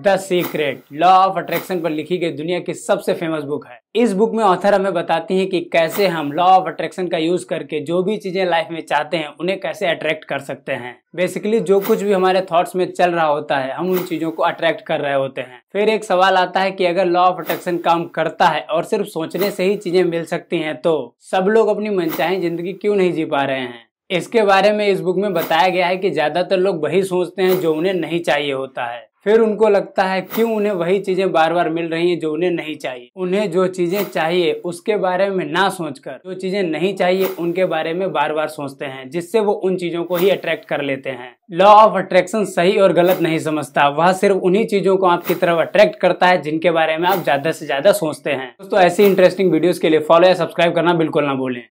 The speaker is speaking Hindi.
the secret law of attraction पर लिखी गई दुनिया की सबसे फेमस बुक है इस बुक में ऑथर हमें बताती हैं कि कैसे हम लॉ ऑफ अट्रैक्शन का यूज करके जो भी चीजें लाइफ में चाहते हैं उन्हें कैसे अट्रैक्ट कर सकते हैं बेसिकली जो कुछ भी हमारे थॉट्स में चल रहा होता है हम उन चीजों को अट्रैक्ट कर रहे होते हैं फिर एक सवाल आता है कि अगर लॉ ऑफ अट्रैक्शन काम करता है और सिर्फ सोचने से ही चीजें मिल सकती हैं तो सब लोग अपनी मनचाही जिंदगी क्यों नहीं जी पा रहे हैं इसके बारे में इस बुक में बताया गया है कि ज्यादातर लोग वही सोचते हैं जो उन्हें नहीं चाहिए होता है फिर उनको लगता है क्यों उन्हें वही चीज़ें बार बार मिल रही हैं जो उन्हें नहीं चाहिए उन्हें जो चीज़ें चाहिए उसके बारे में ना सोचकर जो चीज़ें नहीं चाहिए उनके बारे में बार बार सोचते हैं जिससे वो उन चीज़ों को ही अट्रैक्ट कर लेते हैं लॉ ऑफ अट्रैक्शन सही और गलत नहीं समझता वह सिर्फ उन्हीं चीज़ों को आपकी तरफ अट्रैक्ट करता है जिनके बारे में आप ज़्यादा से ज़्यादा सोचते हैं दोस्तों ऐसी इंटरेस्टिंग वीडियो के लिए फॉलो या सब्सक्राइब करना बिल्कुल ना भूलें